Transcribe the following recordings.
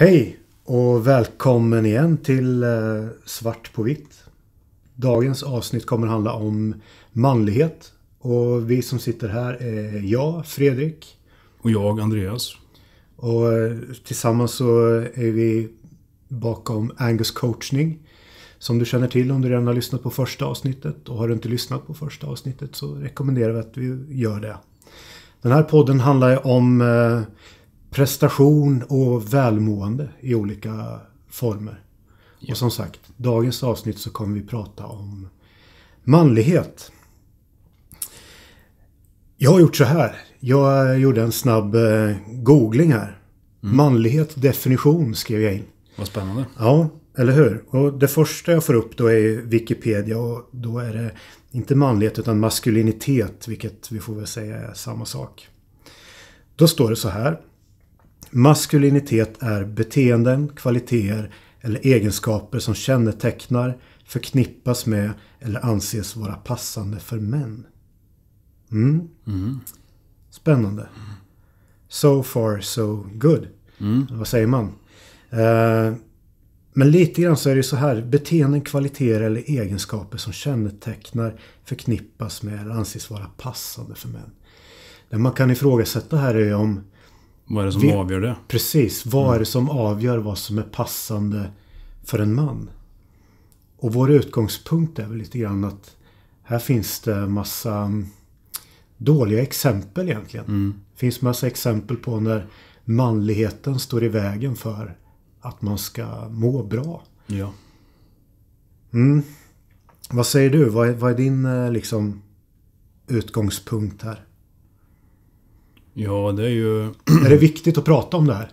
Hej och välkommen igen till eh, Svart på vitt. Dagens avsnitt kommer handla om manlighet. Och vi som sitter här är jag, Fredrik. Och jag, Andreas. Och eh, tillsammans så är vi bakom Angus coachning. Som du känner till om du redan har lyssnat på första avsnittet. Och har du inte lyssnat på första avsnittet så rekommenderar vi att du gör det. Den här podden handlar om eh, prestation och välmående i olika former. Ja. Och som sagt, dagens avsnitt så kommer vi prata om manlighet. Jag har gjort så här. Jag gjorde en snabb eh, googling här. Mm. Manlighet definition skrev jag in. Vad spännande. Ja, eller hur? Och det första jag får upp då är Wikipedia och då är det inte manlighet utan maskulinitet, vilket vi får väl säga är samma sak. Då står det så här. Maskulinitet är beteenden, kvaliteter eller egenskaper som kännetecknar, förknippas med eller anses vara passande för män. Mm. Mm. Spännande. So far so good. Mm. Vad säger man? Eh, men lite grann så är det så här. Beteenden, kvaliteter eller egenskaper som kännetecknar, förknippas med eller anses vara passande för män. Det man kan ifrågasätta här är om vad är det som vi, avgör det? Precis. Vad mm. är det som avgör vad som är passande för en man? Och vår utgångspunkt är väl lite grann att här finns det massa dåliga exempel egentligen. Mm. Det finns massa exempel på när manligheten står i vägen för att man ska må bra. Ja. Mm. Vad säger du? Vad är, vad är din eh, liksom, utgångspunkt här? Ja, det är ju... Är det viktigt att prata om det här?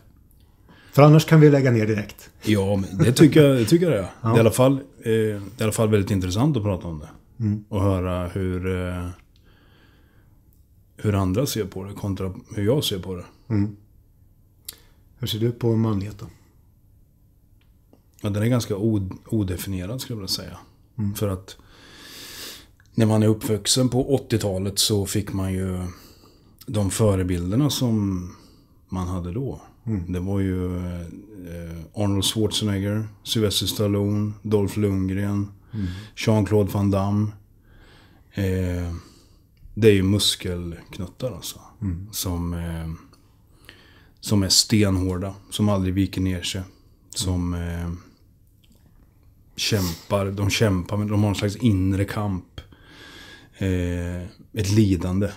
För annars kan vi lägga ner direkt. Ja, men det tycker jag det, tycker jag det är. Ja. i alla fall, eh, i alla fall väldigt intressant att prata om det. Mm. Och höra hur, eh, hur andra ser på det kontra hur jag ser på det. Mm. Hur ser du på manlighet då? Ja, den är ganska odefinierad skulle jag vilja säga. Mm. För att när man är uppvuxen på 80-talet så fick man ju de förebilderna som man hade då. Mm. Det var ju eh, Arnold Schwarzenegger, Sylvester Stallone, Dolph Lundgren, mm. Jean-Claude Van Damme. Eh, det är ju muskelknuttar alltså. Mm. Som, eh, som är stenhårda, som aldrig viker ner sig. Mm. Som eh, kämpar, de kämpar, men de har en slags inre kamp. Eh, ett lidande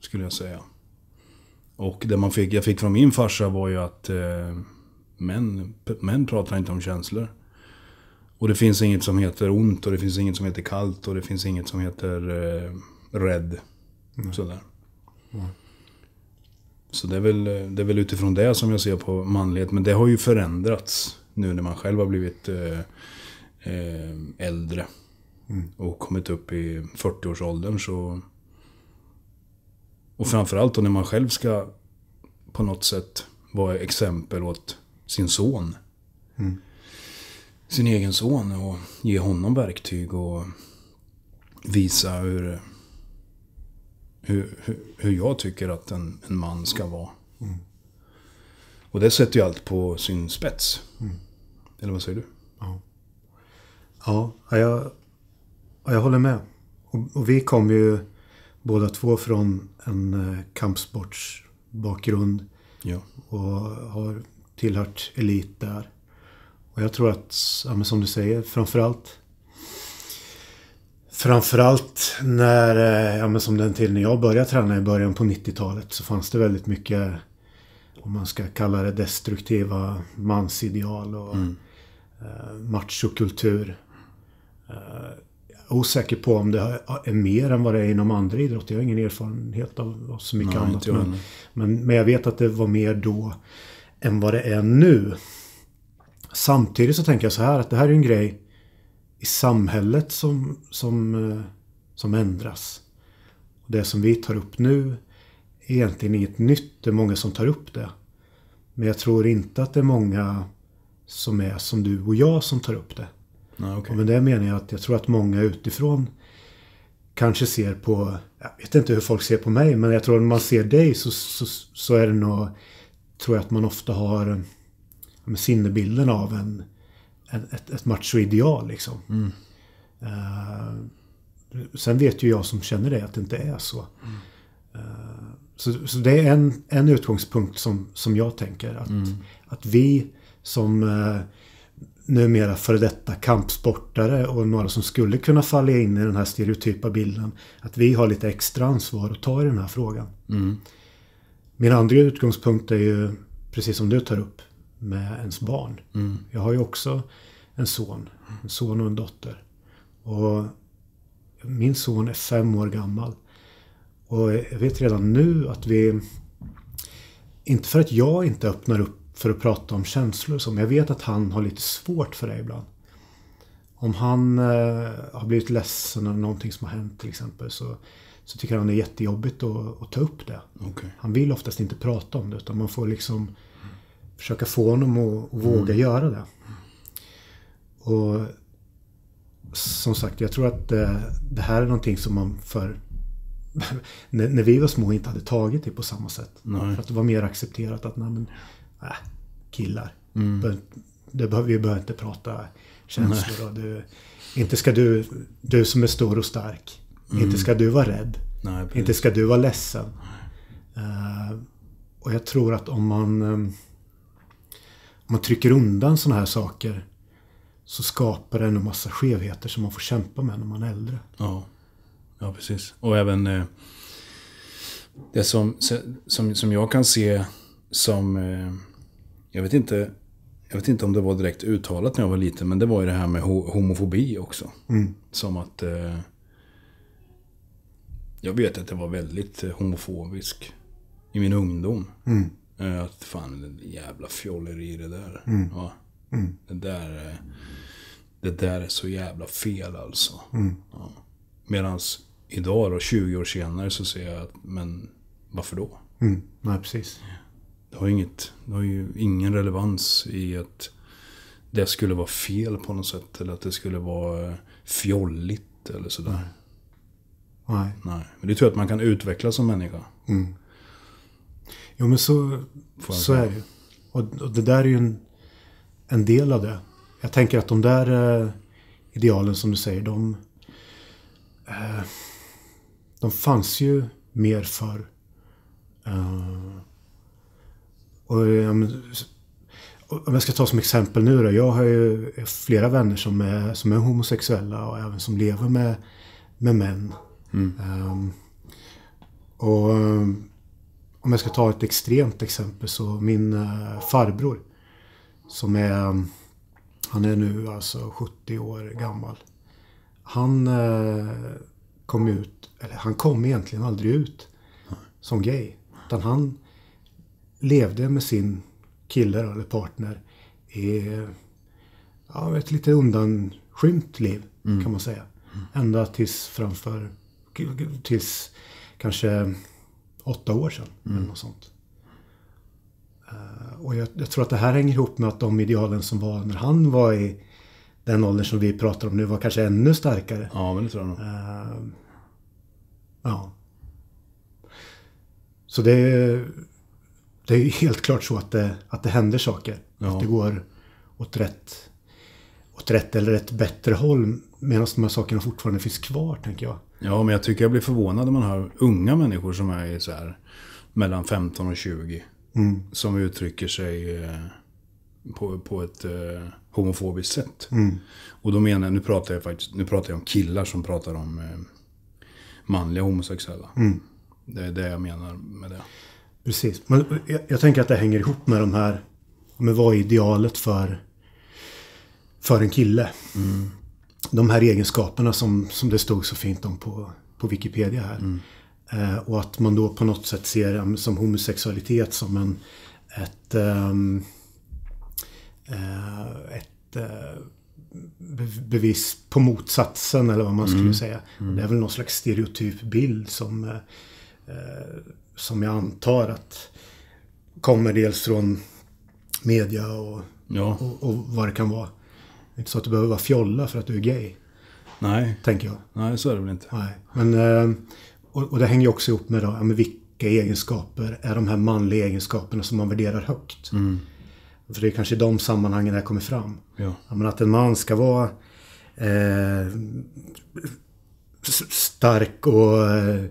skulle jag säga. Och det man fick, jag fick från min farsa var ju att eh, män, män pratar inte om känslor. Och det finns inget som heter ont och det finns inget som heter kallt och det finns inget som heter eh, rädd. Mm. Sådär. Mm. Så det är, väl, det är väl utifrån det som jag ser på manlighet. Men det har ju förändrats nu när man själv har blivit eh, eh äldre. Mm. Och kommit upp i 40-årsåldern så och framförallt då när man själv ska på något sätt vara exempel åt sin son. Mm. Sin egen son och ge honom verktyg och visa hur, hur, hur jag tycker att en, en man ska vara. Mm. Och det sätter ju allt på sin spets. Mm. Eller vad säger du? Ja, ja jag, jag håller med. Och, och vi kom ju båda två från en eh, kampsportsbakgrund ja. och har tillhört elit där. Och jag tror att, ja, som du säger, framförallt Framförallt när, eh, ja men som den till när jag började träna i början på 90-talet så fanns det väldigt mycket, om man ska kalla det destruktiva mansideal och mm. Eh, machokultur osäker på om det är mer än vad det är inom andra idrotter. Jag har ingen erfarenhet av så mycket Nej, annat. Men, men, men jag vet att det var mer då än vad det är nu. Samtidigt så tänker jag så här att det här är en grej i samhället som, som, eh, som ändras. Det som vi tar upp nu är egentligen inget nytt. Det är många som tar upp det. Men jag tror inte att det är många som är som du och jag som tar upp det. Nej, okay. Och med det menar jag att jag tror att många utifrån kanske ser på, jag vet inte hur folk ser på mig, men jag tror att när man ser dig så, så, så är det nog, tror jag att man ofta har sinnebilden av en, en, ett, ett ideal liksom. Mm. Uh, sen vet ju jag som känner det att det inte är så. Mm. Eh, så, så, det är en, en utgångspunkt som, som jag tänker. Att, mm. att vi som eh, numera före detta kampsportare och några som skulle kunna falla in i den här stereotypa bilden. Att vi har lite extra ansvar att ta i den här frågan. Mm. Min andra utgångspunkt är ju, precis som du tar upp, med ens barn. Mm. Jag har ju också en son, en son och en dotter. Och min son är fem år gammal. Och jag vet redan nu att vi, inte för att jag inte öppnar upp för att prata om känslor som jag vet att han har lite svårt för det ibland. Om han eh, har blivit ledsen eller någonting som har hänt till exempel så, så tycker han det är jättejobbigt att, att ta upp det. Okay. Han vill oftast inte prata om det utan man får liksom försöka få honom att, att mm. våga mm. göra det. Och som sagt, jag tror att det, eh, det här är någonting som man för när, när, vi var små inte hade tagit det på samma sätt. Nej. För att det var mer accepterat att nej, men, äh, killar. Mm. Det behöver, vi behöver inte prata känslor. Du, inte ska du, du som är stor och stark. Mm. Inte ska du vara rädd. Nej, inte ska du vara ledsen. Uh, och jag tror att om man, um, om man trycker undan sådana här saker så skapar det en massa skevheter som man får kämpa med när man är äldre. Ja, ja precis. Och även eh, det som, som, som jag kan se som eh, jag vet inte, jag vet inte om det var direkt uttalat när jag var liten, men det var ju det här med homofobi också. Mm. Som att... Eh, jag vet att jag var väldigt eh, homofobisk i min ungdom. Mm. Eh, att fan, jävla fjolleri det där. Mm. Ja. Mm. Det där... Eh, det där är så jävla fel alltså. Mm. Ja. Medan idag då, 20 år senare, så ser jag att, men varför då? Mm. Nej, precis. Ja. Det har, inget, det har ju ingen relevans i att det skulle vara fel på något sätt. Eller att det skulle vara eh, fjolligt eller sådär. Nej. Nej. Nej. Men det tror jag att man kan utveckla som människa. Mm. Jo men så, så är det ju. Och, och, det där är ju en, en del av det. Jag tänker att de där eh, idealen som du säger, de, eh, de fanns ju mer förr. Eh, och, om jag ska ta som exempel nu då. Jag har ju flera vänner som är, som är homosexuella och även som lever med, med män. Mm. Um, och om jag ska ta ett extremt exempel så min uh, farbror som är han är nu alltså 70 år gammal. Han uh, kom ut, eller han kom egentligen aldrig ut som gay. Utan han levde med sin kille eller partner i ja, ett lite undanskymt liv mm. kan man säga. Ända tills framför, tills kanske åtta år sedan. Mm. Eller något sånt. Eh, och jag, jag, tror att det här hänger ihop med att de idealen som var när han var i den åldern som vi pratar om nu var kanske ännu starkare. Ja, men det tror jag nog. Uh, ja. Så det, det är ju helt klart så att det, att det händer saker. Ja. Att det går åt rätt, åt rätt eller ett bättre håll. Medan de här sakerna fortfarande finns kvar, tänker jag. Ja, men jag tycker jag blir förvånad när man hör unga människor som är så här mellan 15 och 20. Mm. Som uttrycker sig eh, på, på ett eh, homofobiskt sätt. Mm. Och då menar jag, nu pratar jag faktiskt nu pratar jag om killar som pratar om eh, manliga homosexuella. Mm. Det är det jag menar med det. Precis. Men jag, jag, tänker att det hänger ihop med de här... Men vad är idealet för, för en kille? Mm. De här egenskaperna som, som det stod så fint om på, på Wikipedia här. Mm. Eh, och att man då på något sätt ser eh, som homosexualitet som en... Ett... Ehm, eh, ett eh, bevis på motsatsen eller vad man skulle mm. säga. Mm. Det är väl någon slags stereotyp bild som eh, eh, som jag antar att kommer dels från media och, ja. och, och, vad det kan vara. Det är inte så att du behöver vara fjolla för att du är gay. Nej. Tänker jag. Nej, så är det väl inte. Nej. Men, eh, och, och det hänger ju också ihop med, då, med vilka egenskaper är de här manliga egenskaperna som man värderar högt. Mm. För det är kanske i de sammanhangen det här kommer fram. Ja. men att en man ska vara eh, stark och eh,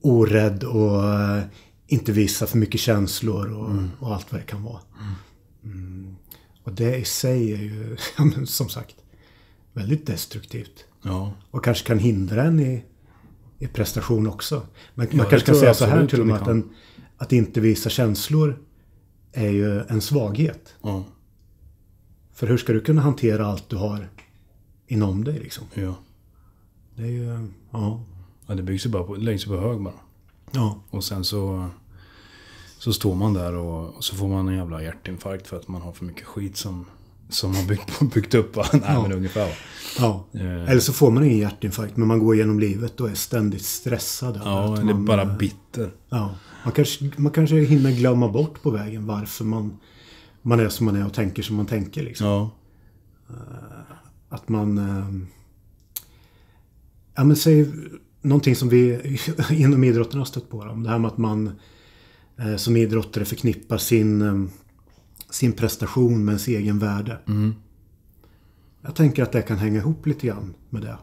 orädd och eh, inte visa för mycket känslor och, mm. och allt vad det kan vara. Mm. mm. Och det i sig är ju, som sagt, väldigt destruktivt. Ja. Och kanske kan hindra en i, i prestation också. Men ja, man kanske kan säga så här till och med att, en, att inte visa känslor är ju en svaghet. Ja. För hur ska du kunna hantera allt du har inom dig liksom? Ja. Det är ju, ja. Men det byggs ju bara på, läggs på hög bara. Ja. Och sen så, så står man där och, och, så får man en jävla hjärtinfarkt för att man har för mycket skit som, som man byggt, byggt upp. Nej, ja. men ungefär. va? Ja. Eh. Eller så får man ingen hjärtinfarkt men man går igenom livet och är ständigt stressad. Ja, eller man, bara eh, bitter. Ja. Man kanske, man kanske hinner glömma bort på vägen varför man, man är som man är och tänker som man tänker. Liksom. Ja. Eh, att man... Eh, ja men säg någonting som vi inom idrotten har stött på. Då, det här med att man eh, som idrottare förknippar sin, ehm, sin prestation med ens egen värde. Mm. Jag tänker att det kan hänga ihop lite grann med det.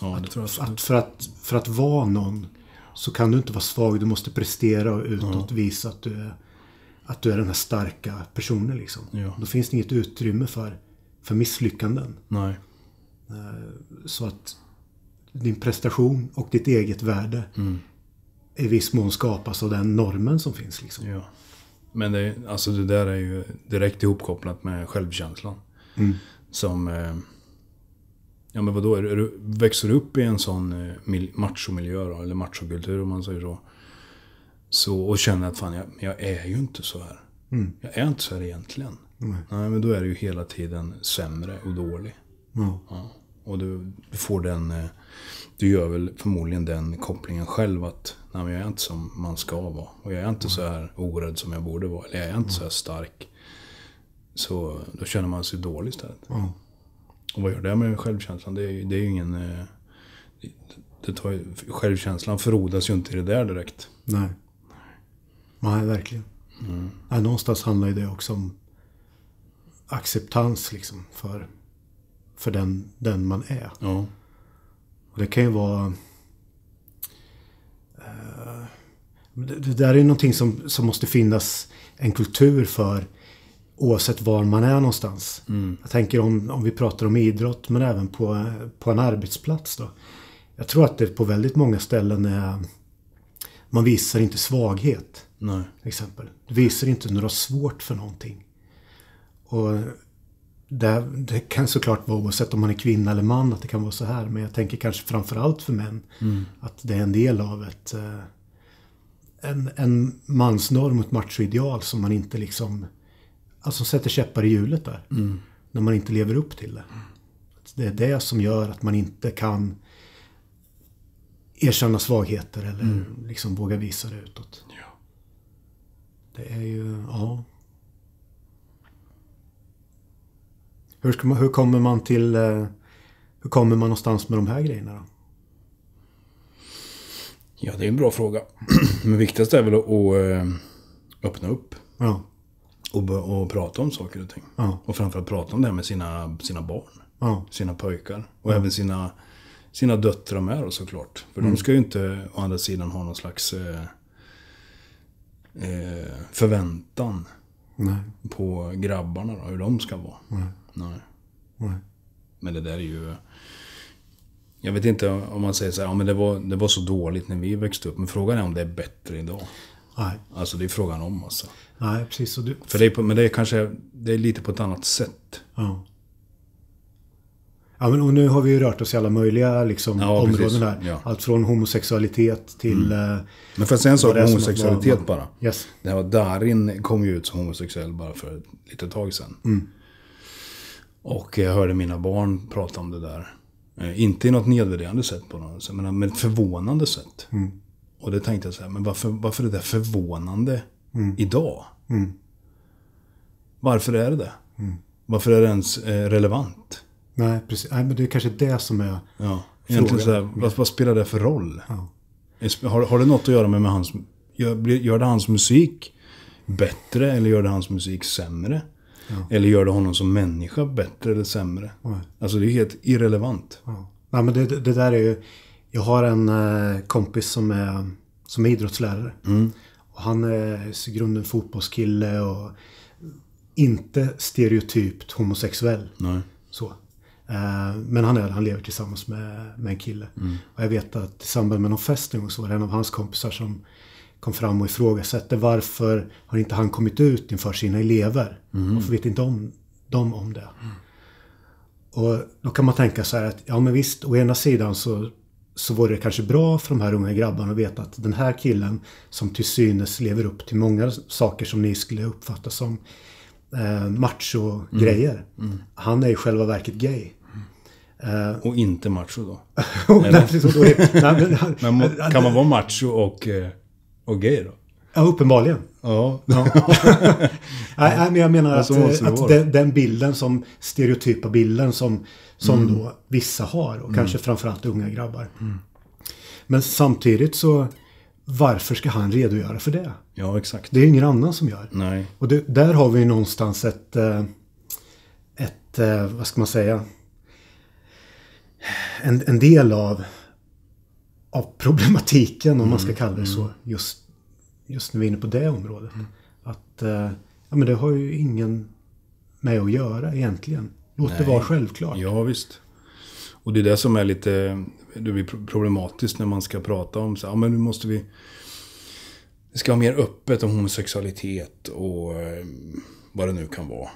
Ja, att, det att, för, att, för att vara någon så kan du inte vara svag. Du måste prestera och utåt ja. visa att du, är, att du är den här starka personen. Liksom. Ja. Då finns det inget utrymme för, för misslyckanden. Nej. Eh, så att din prestation och ditt eget värde mm. i viss mån skapas av den normen som finns. Liksom. Ja. Men det, alltså det där är ju direkt ihopkopplat med självkänslan. Mm. Som... Eh, ja men vadå, är du, växer du upp i en sån eh, machomiljö då, eller machokultur om man säger så. så och känner att fan, jag, jag är ju inte så här. Mm. Jag är inte så här egentligen. Mm. Nej, men då är du ju hela tiden sämre och dålig. Ja. Ja. Och du, du får den... Eh, du gör väl förmodligen den kopplingen själv att nej, men jag är inte som man ska vara. Och jag är inte mm. så här orädd som jag borde vara. Eller jag är inte mm. så här stark. Så då känner man sig dålig istället. Mm. Och vad gör det med självkänslan? Det är, det är ju ingen... Eh, det, tar, självkänslan frodas ju inte i det där direkt. Nej. Nej, verkligen. Mm. Nej, någonstans handlar det också om acceptans liksom för, för den, den man är. Ja. Och det kan ju vara... Eh, det, där är ju någonting som, som måste finnas en kultur för oavsett var man är någonstans. Mm. Jag tänker om, om vi pratar om idrott men även på, på en arbetsplats då. Jag tror att det på väldigt många ställen är... Man visar inte svaghet. Nej. Exempel. Du visar inte när du har svårt för någonting. Och det, det, kan såklart vara oavsett om man är kvinna eller man att det kan vara så här. Men jag tänker kanske framförallt för män. Mm. Att det är en del av ett... Eh, en, en mansnorm och ett machoideal som man inte liksom... Alltså sätter käppar i hjulet där. Mm. När man inte lever upp till det. Det är det som gör att man inte kan erkänna svagheter eller mm. liksom våga visa det utåt. Ja. Det är ju, ja. Hur, ska man, hur kommer man till... Eh, hur kommer man någonstans med de här grejerna då? Ja, det är en bra fråga. Men viktigast är väl att eh, öppna upp. Ja. Och, och prata om saker och ting. Ja. Och framförallt prata om det här med sina, sina barn. Ja. Sina pojkar. Och även sina, sina döttrar med då såklart. För mm. de ska ju inte å andra sidan ha någon slags eh, eh, förväntan Nej. på grabbarna då, hur de ska vara. Nej. Nej. Nej. Men det där är ju... Jag vet inte om man säger så här, ja, men det var, det var så dåligt när vi växte upp. Men frågan är om det är bättre idag. Nej. Alltså det är frågan om alltså. Nej, precis. du... För det är, men det är kanske, det är lite på ett annat sätt. Ja. Ja, men och nu har vi ju rört oss i alla möjliga liksom, ja, områden här. Ja. Allt från homosexualitet till... Mm. Eh, men för att säga en sak om homosexualitet var, bara. Yes. Det var Darin kom ju ut som homosexuell bara för ett litet tag sedan. Mm. Och jag hörde mina barn prata om det där. Eh, inte i något nedvärderande sätt på något sätt, men ett förvånande sätt. Mm. Och det tänkte jag så här, men varför, varför är det förvånande mm. idag? Mm. Varför är det det? Mm. Varför är det ens eh, relevant? Nej, precis. Nej, men det är kanske det som är ja. frågan. Så här, vad, vad, spelar det för roll? Ja. Har, har det något att göra med, med hans... Gör, gör det hans musik bättre eller gör det hans musik sämre? Eller gör det honom som människa bättre eller sämre? Nej. Alltså det är helt irrelevant. Ja. Nej, men det, det, där är ju... Jag har en eh, kompis som är, som är idrottslärare. Mm. Och han är i grunden fotbollskille och inte stereotypt homosexuell. Nej. Så. Eh, men han är Han lever tillsammans med, med en kille. Mm. Och jag vet att i samband med någon fest en gång så var det en av hans kompisar som kom fram och ifrågasatte varför har inte han kommit ut inför sina elever? Mm. Varför vet inte om, de om det? Mm. Och då kan man tänka så här att, ja men visst, å ena sidan så, så vore det kanske bra för de här unga grabbarna att veta att den här killen som till synes lever upp till många saker som ni skulle uppfatta som eh, macho-grejer. Mm. Mm. Han är i själva verket gay. Uh, och inte macho då? nej, men, kan man vara macho och eh, och gay då? Ja, uppenbarligen. Ja. ja. nej, men jag menar att, eh, att, att den, den, bilden som stereotypa bilden som, som mm. då vissa har och mm. kanske framförallt unga grabbar. Mm. Men samtidigt så varför ska han redogöra för det? Ja, exakt. Det är ingen annan som gör. Nej. Och det, där har vi någonstans ett, eh, ett eh, vad ska man säga, en, en del av av problematiken, om mm, man ska mm. kalla det så, mm. just, just när vi är inne på det området. Att eh, ja, men det har ju ingen med att göra egentligen. Låt Nej. det vara självklart. Ja, visst. Och det är det som är lite det blir problematiskt när man ska prata om så ja men nu måste vi... Det ska vara mer öppet om homosexualitet och eh, vad det nu kan vara.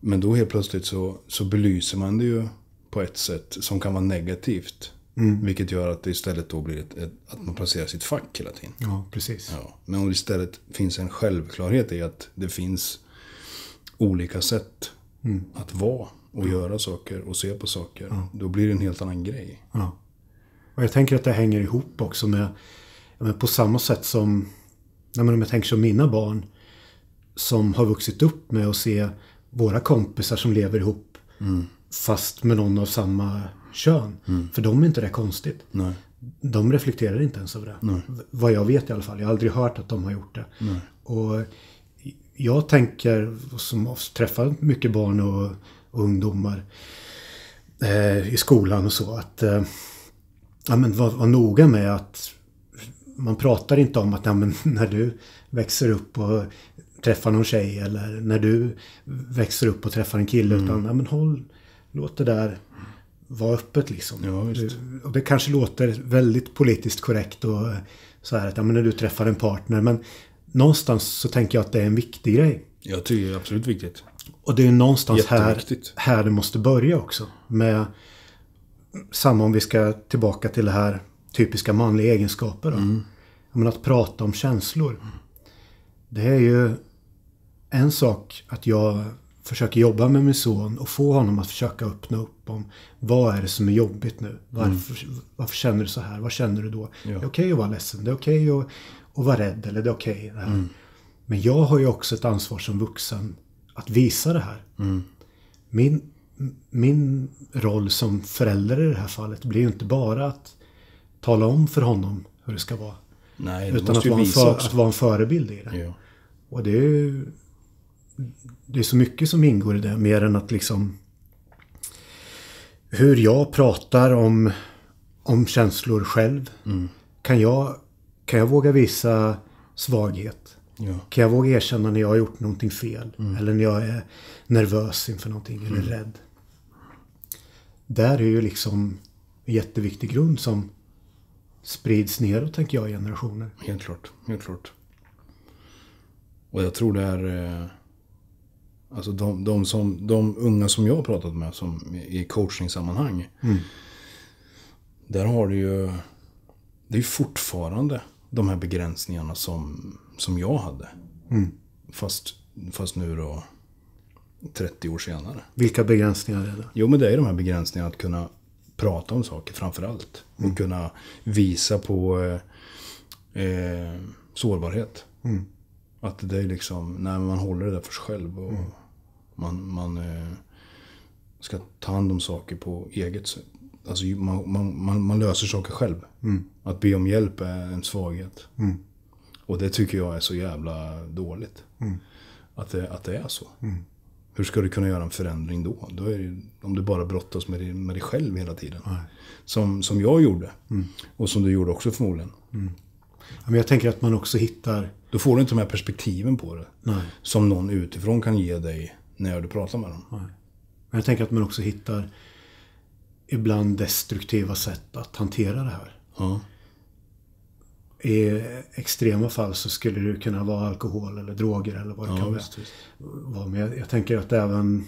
Men då helt plötsligt så, så belyser man det ju på ett sätt som kan vara negativt. Mm. Vilket gör att det istället då blir ett, ett, att man placerar sitt fack hela tiden. Ja, precis. Ja. Men om det istället finns en självklarhet i att det finns olika sätt mm. att vara och mm. göra saker och se på saker. Ja. Då blir det en helt annan grej. Ja. Och jag tänker att det hänger ihop också med, men på samma sätt som, nej men om jag tänker som mina barn som har vuxit upp med att se våra kompisar som lever ihop mm. fast med någon av samma kön. Mm. För de är inte det konstigt. Nej. De reflekterar inte ens över det. Nej. Vad jag vet i alla fall. Jag har aldrig hört att de har gjort det. Nej. Och jag tänker, som träffar mycket barn och, och ungdomar eh, i skolan och så, att eh, ja, men var, var noga med att man pratar inte om att ja, när du växer upp och träffar någon tjej eller när du växer upp och träffar en kille. Mm. Utan ja, men håll, låt det där vara öppet liksom. Ja, det, eh, och det kanske låter väldigt politiskt korrekt och eh, så här att ja, men när du träffar en partner. Men någonstans så tänker jag att det är en viktig grej. Jag tycker det är absolut viktigt. Och det är någonstans här, här det måste börja också. Med samma om vi ska tillbaka till det här typiska manliga egenskaper. Då. Mm. Men att prata om känslor. Det är ju en sak att jag försöker jobba med min son och få honom att försöka öppna upp om vad är det som är jobbigt nu? Varför, mm. varför känner du så här? Vad känner du då? Ja. Det är okej okay att vara ledsen. Det är okej okay att, att vara rädd. Eller det är okej. Okay, mm. Men jag har ju också ett ansvar som vuxen att visa det här. Mm. Min, min roll som förälder i det här fallet blir ju inte bara att tala om för honom hur det ska vara. Nej, utan att vara, för, att vara, en förebild i det. Ja. Och det är ju det är så mycket som ingår i det, mer än att liksom hur jag pratar om, om känslor själv. Mm. Kan, jag, kan jag våga visa svaghet? Ja. Kan jag våga erkänna när jag har gjort någonting fel? Mm. Eller när jag är nervös inför någonting mm. eller rädd. Där är ju liksom en jätteviktig grund som sprids neråt, tänker jag, i generationer. Helt klart. Helt klart. Och jag tror det är eh, Alltså de, de, som, de unga som jag har pratat med som, i coachningssammanhang. Mm. Där har du ju... Det är fortfarande de här begränsningarna som, som jag hade. Mm. Fast, fast nu då 30 år senare. Vilka begränsningar är det? Jo men det är de här begränsningarna att kunna prata om saker framförallt. Mm. Och kunna visa på eh, eh, sårbarhet. Mm. Att det är liksom, när man håller det där för sig själv. Och, mm. Man, man eh, ska ta hand om saker på eget sätt. Alltså man, man, man, man löser saker själv. Mm. Att be om hjälp är en svaghet. Mm. Och det tycker jag är så jävla dåligt. Mm. Att, det, att det är så. Mm. Hur ska du kunna göra en förändring då? då det, om du bara brottas med dig, med dig själv hela tiden. Som, som jag gjorde. Mm. Och som du gjorde också förmodligen. Mm. Ja, men jag tänker att man också hittar... Då får du inte de här perspektiven på det. Nej. Som någon utifrån kan ge dig när du pratar med dem. Men jag tänker att man också hittar ibland destruktiva sätt att hantera det här. Ja. I extrema fall så skulle det kunna vara alkohol eller droger eller vad det ja, kan vara. men jag, jag, tänker att även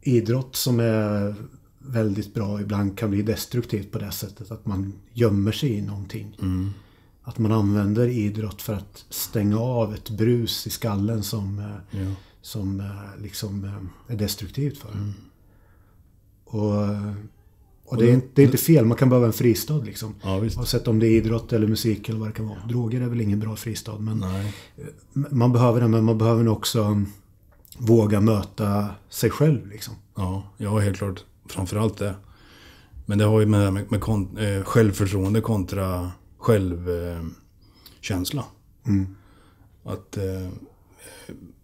idrott som är väldigt bra ibland kan bli destruktivt på det sättet att man gömmer sig i någonting. Mm. Att man använder idrott för att stänga av ett brus i skallen som eh, ja som eh, liksom eh, är destruktivt för mm. Eh, och, och det, är, det är inte fel, man kan behöva en fristad liksom. Ja, Oavsett om det är idrott eller musik eller vad det kan vara. Droger är väl ingen bra fristad men Nej. man behöver det. men man behöver också mm, våga möta sig själv liksom. Ja, ja helt klart. Framförallt det. Men det har ju med, med, med kont eh, självförtroende kontra självkänsla. Eh, mm. Att eh,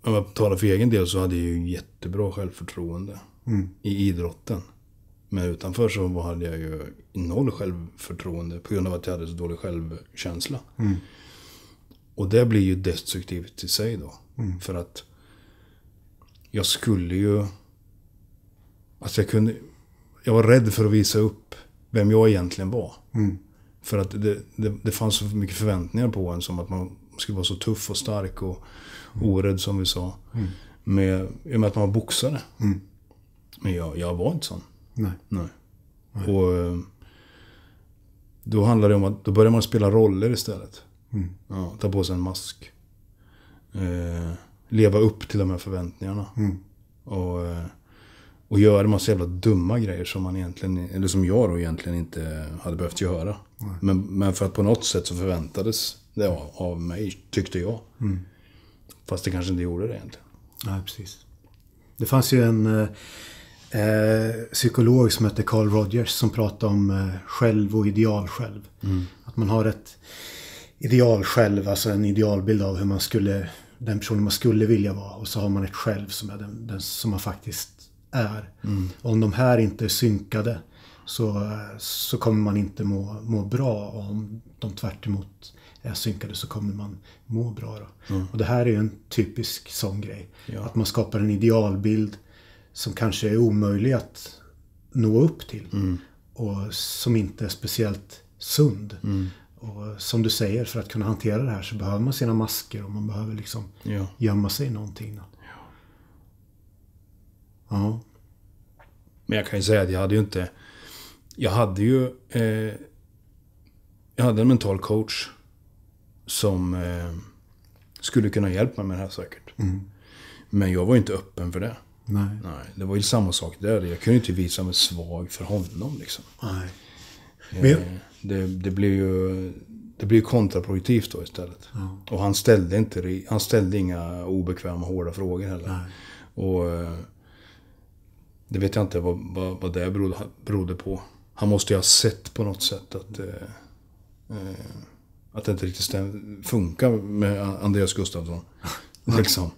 om jag talar för egen del så hade jag ju jättebra självförtroende mm. i idrotten. Men utanför så hade jag ju noll självförtroende på grund av att jag hade så dålig självkänsla. Mm. Och det blir ju destruktivt i sig då. Mm. För att jag skulle ju... Alltså jag kunde... Jag var rädd för att visa upp vem jag egentligen var. Mm. För att det, det, det fanns så mycket förväntningar på en som att man skulle vara så tuff och stark och, Orädd som vi sa. Mm. Med, I och med att man var boxare. Mm. Men jag, jag var inte sån. Nej. Nej. Nej. Och eh, då handlar det om att då börjar man spela roller istället. Mm. Ja, ta på sig en mask. Eh, leva upp till de här förväntningarna. Mm. Och, eh, och göra en massa jävla dumma grejer som man egentligen, eller som jag då egentligen inte hade behövt göra. Men, men, för att på något sätt så förväntades det av, av mig, tyckte jag. Mm. Fast det kanske inte gjorde det egentligen. Nej, precis. Det fanns ju en eh, eh, psykolog som hette Carl Rogers som pratade om eh, själv och idealsjälv. Mm. Att man har ett ideal själv, alltså en idealbild av hur man skulle, den personen man skulle vilja vara. Och så har man ett själv som är den, den som man faktiskt är. Mm. Om de här inte är synkade så, eh, så kommer man inte må, må bra om de tvärt emot är synkade så kommer man må bra. Mm. Och det här är ju en typisk sån grej. Ja. Att man skapar en idealbild som kanske är omöjlig att nå upp till. Mm. Och som inte är speciellt sund. Mm. Och som du säger, för att kunna hantera det här så behöver man sina masker och man behöver liksom ja. gömma sig i någonting. Ja. ja. Men jag kan ju säga att jag hade ju inte... Jag hade ju... Eh, jag hade en mental coach som eh, skulle kunna hjälpa mig med det här säkert. Mm. Men jag var ju inte öppen för det. Nej. Nej. Det var ju samma sak där. Jag kunde inte visa mig svag för honom liksom. Nej. Eh, Men... Eh, det, det blev ju... Det blev kontraproduktivt då istället. Ja. Och han ställde, inte, han ställde inga obekväma, hårda frågor heller. Nej. Och... Eh, det vet jag inte vad, vad, vad det berodde, berodde på. Han måste ju ha sett på något sätt att... Eh, eh att det inte riktigt stäm, funkar med Andreas Gustafsson. liksom.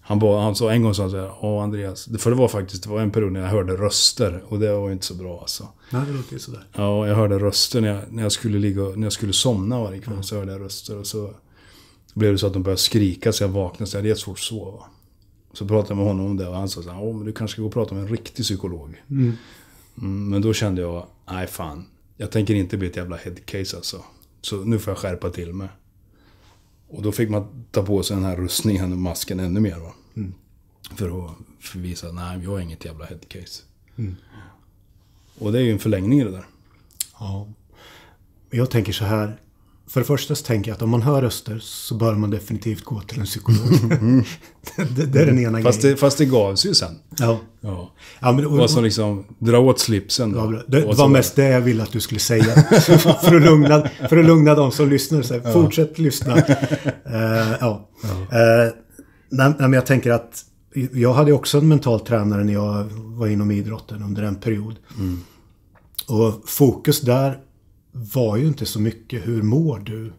Han, bara, han sa en gång så här, ja Andreas, för det var faktiskt det var en period när jag hörde röster och det var ju inte så bra alltså. Nej, det låter ju sådär. Ja, jag hörde röster när jag, när jag, skulle, ligga, när jag skulle somna varje kväll. Mm. Så hörde jag röster och så blev det så att de började skrika så jag vaknade så jag hade jättesvårt att sova. Så pratade jag med honom om det och han sa så här, oh, men du kanske ska gå och prata med en riktig psykolog. Mm. Mm, men då kände jag, nej fan, jag tänker inte bli ett jävla headcase alltså. Så nu får jag skärpa till mig. Och då fick man ta på sig den här rustningen och masken ännu mer. Va? Mm. För att visa att nej, jag är inget jävla headcase. Mm. Och det är ju en förlängning i det där. Ja. Jag tänker så här. För det första så tänker jag att om man hör röster så bör man definitivt gå till en psykolog. Mm. det, det, är den ena fast grejen. Det, fast det gavs ju sen. Ja. ja. ja men, och, vad som liksom, dra åt slipsen. Ja, det var mest det jag ville att du skulle säga. för, att lugna, för att lugna de som lyssnar. Så här, ja. Fortsätt lyssna. uh, ja. ja. Uh, eh, nej, men jag tänker att jag hade också en mental tränare när jag var inom idrotten under en period. Mm. Och fokus där var ju inte så mycket hur mår du?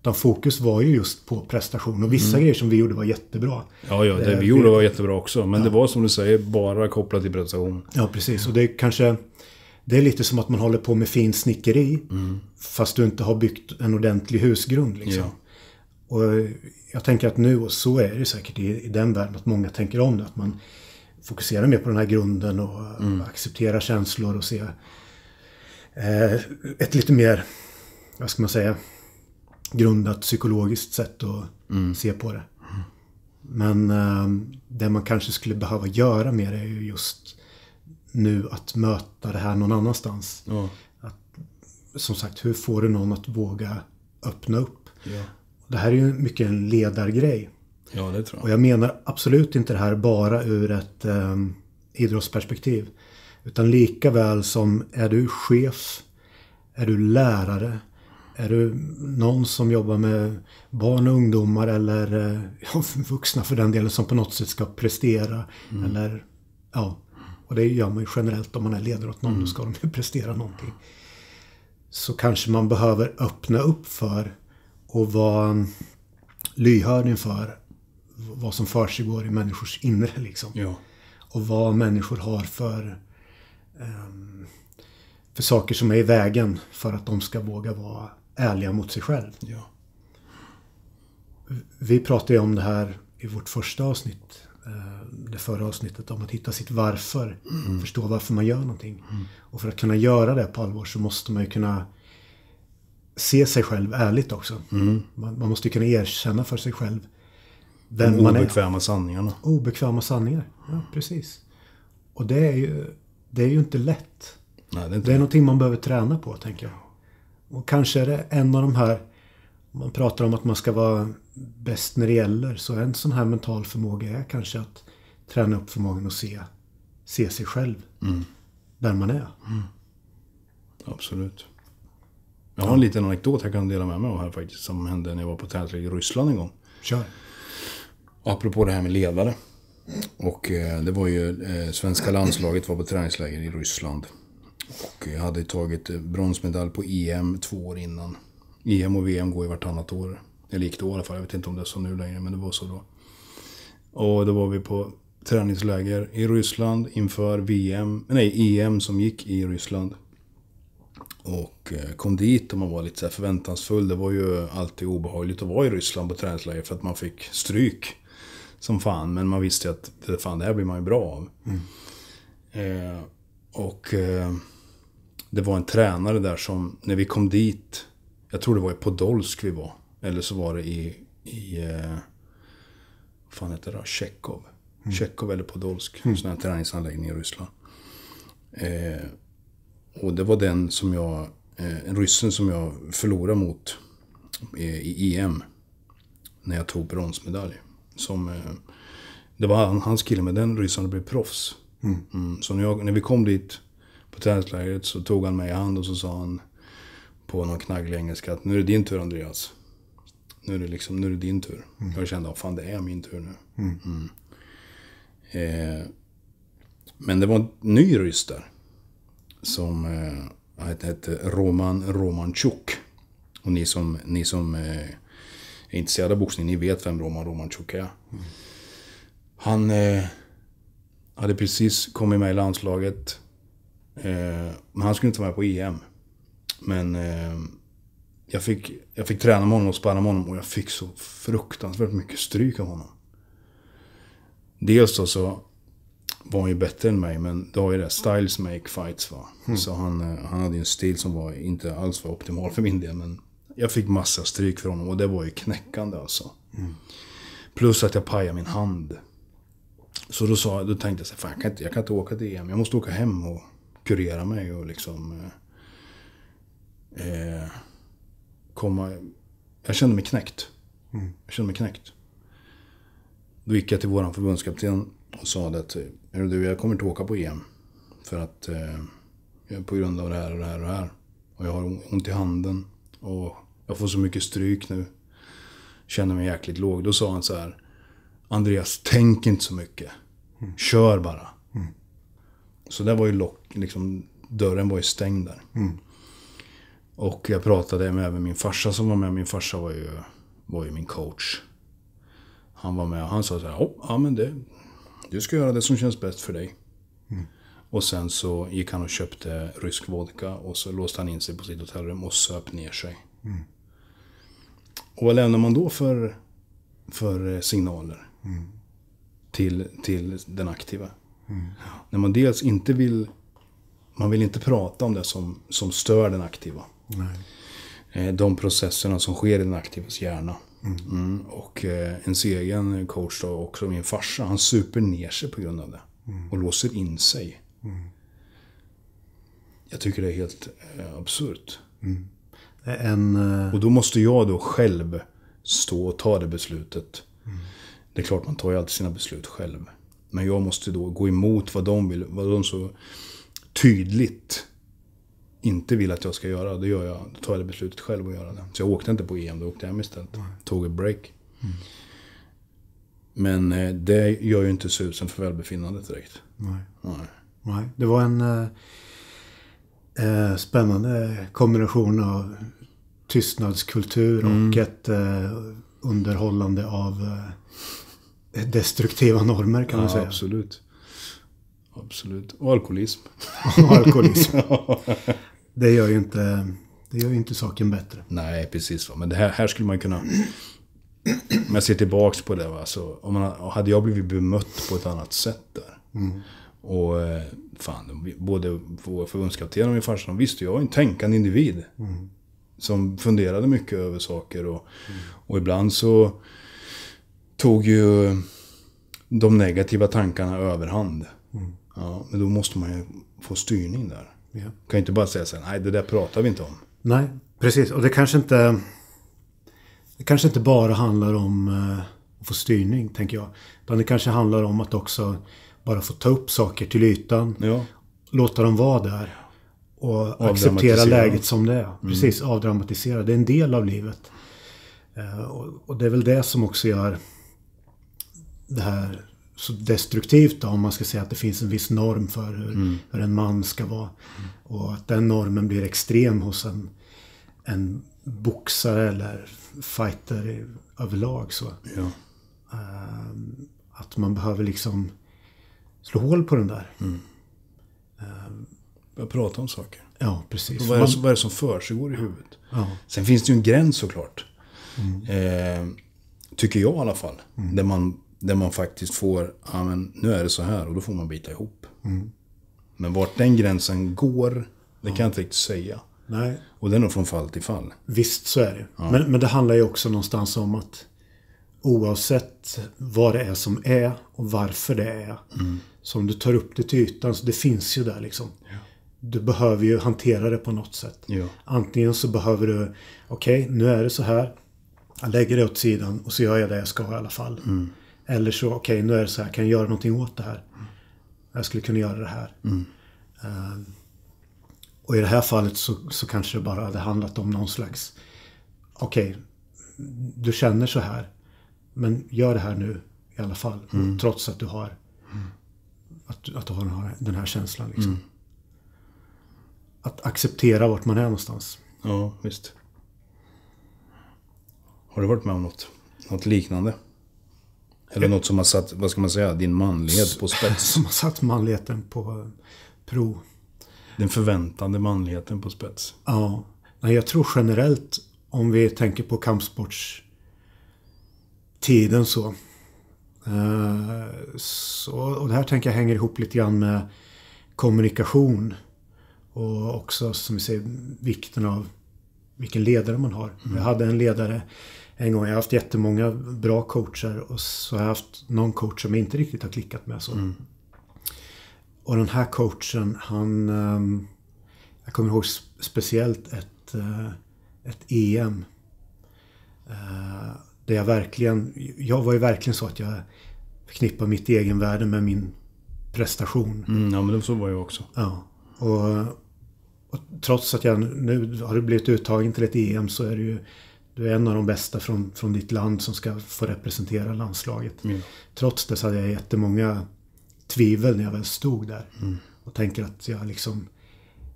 Utan fokus var ju just på prestation och vissa mm. grejer som vi gjorde var jättebra. Ja, ja, det eh, vi gjorde var jättebra också. Men ja. det var som du säger bara kopplat till prestation. Ja, precis. Och det är kanske... Det är lite som att man håller på med fin snickeri. Mm. Fast du inte har byggt en ordentlig husgrund liksom. Ja. Och jag tänker att nu, och så är det säkert i, i den världen, att många tänker om det. Att man fokuserar mer på den här grunden och mm. accepterar känslor och ser Eh, ett lite mer, vad ska man säga, grundat psykologiskt sätt att mm. se på det. Men eh, det man kanske skulle behöva göra mer är ju just nu att möta det här någon annanstans. Ja. Att, som sagt, hur får du någon att våga öppna upp? Ja. Det här är ju mycket en ledargrej. Ja, det tror jag. Och jag menar absolut inte det här bara ur ett eh, idrottsperspektiv. Utan lika väl som är du chef, är du lärare, är du någon som jobbar med barn och ungdomar eller eh, ja, vuxna för den delen som på något sätt ska prestera. Mm. Eller, ja, och det gör man ju generellt om man är ledare åt någon, mm. då ska de ju prestera någonting. Så kanske man behöver öppna upp för och vara lyhörd inför vad som försiggår i människors inre. Liksom. Ja. Och vad människor har för Ehm, för saker som är i vägen för att de ska våga vara ärliga mot sig själv. Ja. Vi pratade ju om det här i vårt första avsnitt, eh, det förra avsnittet, om att hitta sitt varför. Mm. Förstå varför man gör någonting. Mm. Och för att kunna göra det på allvar så måste man ju kunna se sig själv ärligt också. Mm. Man, man, måste kunna erkänna för sig själv vem De man är. Obekväma sanningarna. Obekväma sanningar, ja precis. Och det är ju det är ju inte lätt. Nej, det, är inte det är någonting man behöver träna på, tänker jag. Och kanske är det en av de här, man pratar om att man ska vara bäst när det gäller, så en sån här mental förmåga är kanske att träna upp förmågan att se, se sig själv mm. där man är. Mm. Absolut. Jag har en liten anekdot jag kan dela med mig av här faktiskt, som hände när jag var på tävling i Ryssland en gång. Kör. Apropå det här med ledare. Och eh, det var ju, eh, svenska landslaget var på träningsläger i Ryssland. Och jag hade tagit eh, bronsmedalj på EM två år innan. EM och VM går ju vartannat år. Eller gick då i alla fall, jag vet inte om det är så nu längre, men det var så då. Och då var vi på träningsläger i Ryssland inför VM, nej EM som gick i Ryssland. Och kom dit och man var lite förväntansfull. Det var ju alltid obehagligt att vara i Ryssland på träningsläger för att man fick stryk som fan. Men man visste ju att det, fan, det här blir man ju bra av. Mm. Eh, och eh, det var en tränare där som, när vi kom dit, jag tror det var i Podolsk vi var. Eller så var det i, i eh, vad fan heter det, Tjechov. Mm. Tjechov eller Podolsk, mm. sån här träningsanläggning i Ryssland. Eh, och det var den som jag, eh, en ryssen som jag förlorade mot i, i EM. När jag tog bronsmedalj som eh, det var hans kille, men den ryssen blev proffs. Mm. Mm. Så när, jag, när vi kom dit på träningslägret så tog han mig i hand och så sa han på någon knagglig engelska att nu är det din tur Andreas. Nu är det, liksom, nu är det din tur. Mm. Jag kände att fan det är min tur nu. Mm. Mm. Eh, men det var en ny ryss där. Som eh, hette Roman Romanchuk. Och ni som, ni som eh, är intresserade av boxning, ni vet vem Roman Romanchuk är. Mm. Han eh, hade precis kommit med i landslaget. Eh, men han skulle inte vara med på EM. Men eh, jag, fick, jag fick träna med honom och sparra med honom och jag fick så fruktansvärt mycket stryk av honom. Dels då så var han ju bättre än mig, men det har ju det. Styles make fights va. Mm. Så han, eh, han hade ju en stil som var, inte alls var optimal för min del. Men jag fick massa stryk från honom och det var ju knäckande alltså. Mm. Plus att jag pajade min hand. Så då, sa, då tänkte jag så här, fan jag kan, inte, jag kan inte åka till EM. Jag måste åka hem och kurera mig och liksom... Eh, eh komma... Jag kände mig knäckt. Mm. Jag kände mig knäckt. Då gick jag till våran förbundskapten och sa det att, du, jag kommer inte åka på EM. För att... Eh, på grund av det här och det här och det här. Och jag har ont i handen. Och jag får så mycket stryk nu. Känner mig jäkligt låg. Då sa han så här. Andreas, tänk inte så mycket. Mm. Kör bara. Mm. Så där var ju lock, liksom, dörren var ju stängd där. Mm. Och jag pratade med även min farsa som var med. Min farsa var ju, var ju min coach. Han var med och han sa så här, ja men det, du ska göra det som känns bäst för dig. Mm. Och sen så gick han och köpte rysk vodka och så låste han in sig på sitt hotellrum och söp ner sig. Mm. Och vad lämnar man då för, för eh, signaler? Mm. Till, till den aktiva. Mm. När man dels inte vill... Man vill inte prata om det som, som stör den aktiva. Nej. Eh, de processerna som sker i den aktivas hjärna. Mm. mm och eh, ens egen coach, då, också min farsa, han super ner sig på grund av det. Mm. Och låser in sig. Mm. Jag tycker det är helt absurt. Mm en... Eh, och då måste jag då själv stå och ta det beslutet. Mm. Det är klart, man tar ju alltid sina beslut själv. Men jag måste då gå emot vad de vill, vad de så tydligt inte vill att jag ska göra. Då, gör jag, då tar jag det beslutet själv och gör det. Så jag åkte inte på EM, då åkte jag hem istället. Mm. Tog ett break. Mm. Men eh, det gör ju inte susen för välbefinnandet direkt. Nej. Nej. Nej. Det var en eh, eh spännande kombination av tystnadskultur mm. och ett eh, underhållande av eh, destruktiva normer kan ja, man säga. Absolut. Absolut. Och alkoholism. och alkoholism. det gör ju inte, det gör inte saken bättre. Nej, precis. Men det här, här skulle man kunna... Om jag ser tillbaks på det, va, så om man, hade jag blivit bemött på ett annat sätt där. Mm. Och eh, fan, både vår förbundskapten och min farsa, de visste jag är en tänkande individ. Mm som funderade mycket över saker. Och, mm. och ibland så tog ju de negativa tankarna överhand. Mm. Ja, men då måste man ju få styrning där. Ja. Kan inte bara säga så här, nej det där pratar vi inte om. Nej, precis. Och det kanske inte... Det kanske inte bara handlar om eh, att få styrning, tänker jag. Utan det kanske handlar om att också bara få ta upp saker till ytan. Ja. Låta dem vara där och acceptera läget som det är. Mm. avdramatisera. Det är en del av livet. Eh, och det är väl det som också gör det här så destruktivt då, om man ska säga att det finns en viss norm för hur, mm. hur en man ska vara. Mm. Och att den normen blir extrem hos en, en boxare eller fighter överlag. Så. Ja. Eh, att man behöver liksom slå hål på den där. Mm. Börja prata om saker. Ja, precis. Vad är, det, vad är det som försiggår i huvudet? Ja. Sen finns det ju en gräns såklart. Mm. Eh, tycker jag i alla fall. Mm. Där, man, där man faktiskt får, ja men nu är det så här och då får man bita ihop. Mm. Men vart den gränsen går, det kan jag inte riktigt säga. Nej. Och det är nog från fall till fall. Visst, så är det. Ja. Men, men det handlar ju också någonstans om att oavsett vad det är som är och varför det är. Mm. Så om du tar upp det till ytan, så det finns ju där liksom. Ja du behöver ju hantera det på något sätt. Ja. Antingen så behöver du, okej okay, nu är det så här. Jag lägger det åt sidan och så gör jag det jag ska i alla fall. Mm. Eller så, okej okay, nu är det så här, kan jag göra någonting åt det här? Jag skulle kunna göra det här. Mm. Uh, och i det här fallet så, så, kanske det bara hade handlat om någon slags, okej, okay, du känner så här. Men gör det här nu i alla fall. Mm. Trots att du har, att, att du har den här känslan. Liksom. Mm att acceptera vart man är någonstans. Ja, visst. Har du varit med om något, något liknande? Eller eh. något som har satt, vad ska man säga, din manlighet på spets? Som har satt manligheten på prov. Den förväntande manligheten på spets? Ja. Nej, jag tror generellt, om vi tänker på kampsportstiden så. Eh, så och det här tänker jag hänger ihop lite grann med kommunikation. Och också som vi säger vikten av vilken ledare man har. Mm. Jag hade en ledare en gång, jag har haft jättemånga bra coacher och så har jag haft någon coach som jag inte riktigt har klickat med. Så. Mm. Och den här coachen, han... Ehm, jag kommer ihåg speciellt ett, eh, ett EM. Eh, där jag verkligen... Jag var ju verkligen så att jag förknippar mitt egenvärde med min prestation. Mm, ja, men så var jag också. Ja. Och, och, trots att jag nu har blivit uttagen till ett EM så är du ju du är en av de bästa från, från ditt land som ska få representera landslaget. Mm. Trots det så hade jag jättemånga tvivel när jag väl stod där. Mm. Och tänker att jag liksom,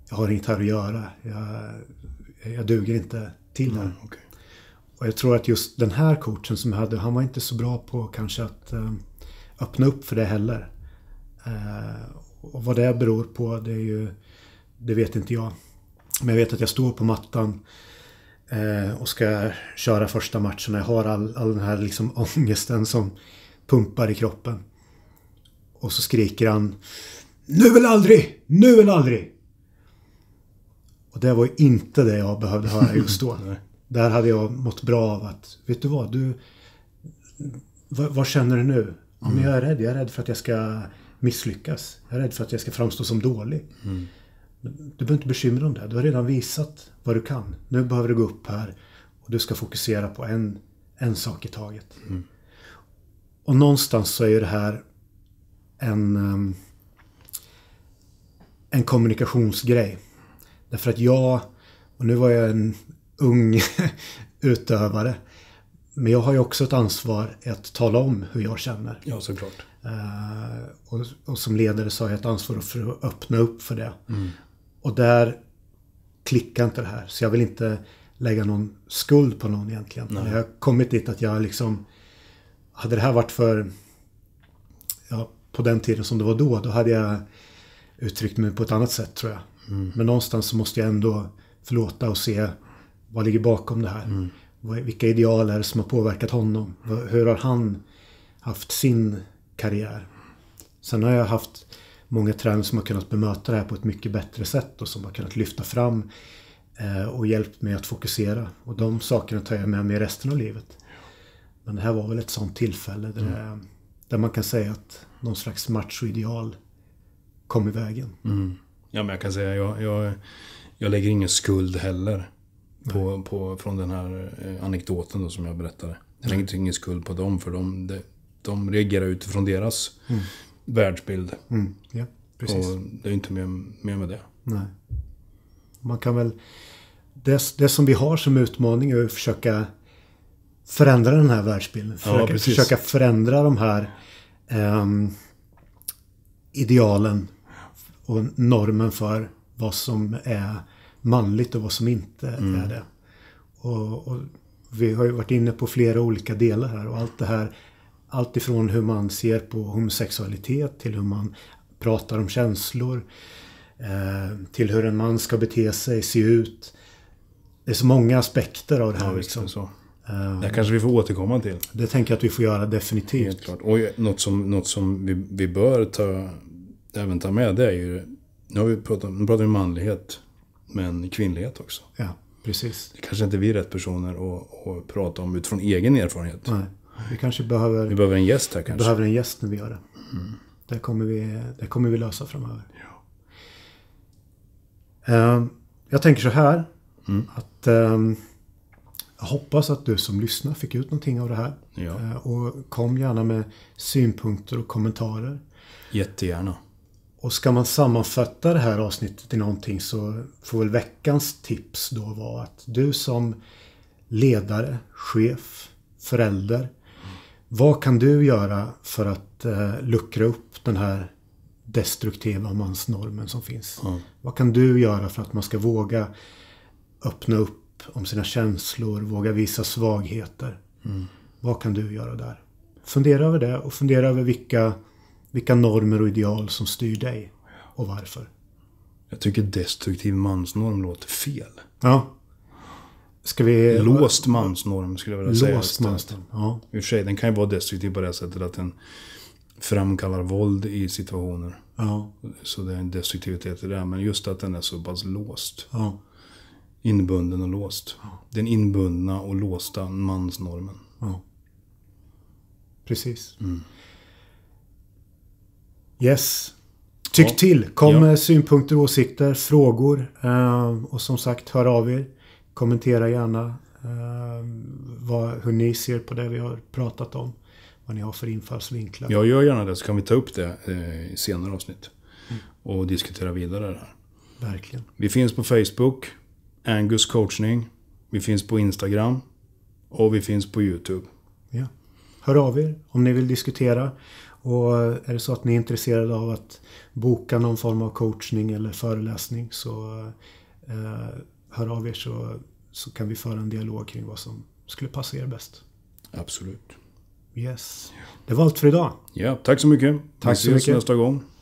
jag har inget här att göra. Jag, jag duger inte till det här. Mm, okay. Och jag tror att just den här coachen som jag hade, han var inte så bra på kanske att eh, öppna upp för det heller. Eh, och vad det beror på, det, är ju, det vet inte jag. Men jag vet att jag står på mattan eh, och ska köra första matchen. Jag har all, all den här liksom ångesten som pumpar i kroppen. Och så skriker han Nu eller aldrig! Nu eller aldrig! Och det var ju inte det jag behövde höra just då. Där hade jag mått bra av att, vet du vad, du... Vad, vad känner du nu? Mm. Men jag är rädd. Jag är rädd för att jag ska misslyckas. Jag är rädd för att jag ska framstå som dålig. Mm. Du behöver inte bekymra dig om det. Du har redan visat vad du kan. Nu behöver du gå upp här och du ska fokusera på en, en sak i taget. Mm. Och någonstans så är det här en, ehm, en kommunikationsgrej. Därför att jag, och nu var jag en ung utövare, men jag har ju också ett ansvar att tala om hur jag känner. Ja, såklart. Eh, och, och, som ledare så har jag ett ansvar för att öppna upp för det. Mm. Och där klickar inte det här. Så jag vill inte lägga någon skuld på någon egentligen. Nej. Jag har kommit dit att jag liksom... Hade det här varit för... Ja, på den tiden som det var då, då hade jag uttryckt mig på ett annat sätt tror jag. Mm. Men någonstans så måste jag ändå förlåta och se vad ligger bakom det här. Mm. Vilka ideal är det som har påverkat honom? Hur har han haft sin karriär. Sen har jag haft många tränare som har kunnat bemöta det här på ett mycket bättre sätt och som har kunnat lyfta fram eh, och hjälpt mig att fokusera. Och de sakerna tar jag med mig resten av livet. Men det här var väl ett sånt tillfälle där, mm. där man kan säga att någon slags macho ideal kom i vägen. Mm. Ja, men jag kan säga jag, jag, jag lägger ingen skuld heller på, på, från den här eh, anekdoten då, som jag berättade. Jag lägger ingen skuld på dem, för de, det, de reagerar utifrån deras mm. världsbild. Mm. Ja, precis. Och det är inte mer, mer med det. Nej. Man kan väl... Det, det som vi har som utmaning är att försöka förändra den här världsbilden. Försöka, ja, försöka förändra de här eh, idealen och normen för vad som är manligt och vad som inte mm. är det. Och, och vi har ju varit inne på flera olika delar här och allt det här allt ifrån hur man ser på homosexualitet till hur man pratar om känslor eh, till hur en man ska bete sig, se ut. Det är så många aspekter av det här. Ja, liksom. det, så. Eh, det kanske vi får återkomma till. Det tänker jag att vi får göra definitivt. Helt klart. Och något som, något som vi, vi bör ta, även ta med det är ju... Nu, har vi pratat, nu pratar vi manlighet, men kvinnlighet också. Ja, precis. Det kanske inte vi är rätt personer att, att prata om utifrån egen erfarenhet. Nej. Vi kanske behöver... Vi behöver en gäst här kanske. Vi behöver en gäst när vi gör det. Mm. Det, kommer vi, det kommer vi lösa framöver. Ja. Uh, jag tänker så här. Mm. Att, um, jag hoppas att du som lyssnar fick ut någonting av det här. Ja. Uh, och kom gärna med synpunkter och kommentarer. Jättegärna. Och ska man sammanfatta det här avsnittet i någonting så får väl veckans tips då vara att du som ledare, chef, förälder vad kan du göra för att eh, luckra upp den här destruktiva mansnormen som finns? Mm. Vad kan du göra för att man ska våga öppna upp om sina känslor, våga visa svagheter? Mm. Vad kan du göra där? Fundera över det och fundera över vilka, vilka normer och ideal som styr dig och varför. Jag tycker destruktiv mansnorm låter fel. Ja. Ska vi... Låst mansnorm skulle jag vilja säga. Låst mansnorm, ja. I och för sig, den kan ju vara destruktiv på det sättet att den framkallar våld i situationer. Ja. Så det är en destruktivitet i det. Men just att den är så pass låst. Ja. Inbunden och låst. Ja. Den inbundna och låsta mansnormen. Ja. Precis. Mm. Yes. Tyck till. Kom med synpunkter och åsikter, frågor. Eh, och som sagt, hör av er. Kommentera gärna eh, vad, hur ni ser på det vi har pratat om. Vad ni har för infallsvinklar. Jag gör gärna det så kan vi ta upp det eh, i senare avsnitt. Mm. Och diskutera vidare det här. Verkligen. Vi finns på Facebook, Angus coachning. Vi finns på Instagram. Och vi finns på YouTube. Ja. Hör av er om ni vill diskutera. Och är det så att ni är intresserade av att boka någon form av coachning eller föreläsning så eh, hör av er så, så kan vi föra en dialog kring vad som skulle passa er bäst. Absolut. Yes. Det var allt för idag. Ja, tack så mycket. Tack vi ses så mycket. nästa gång.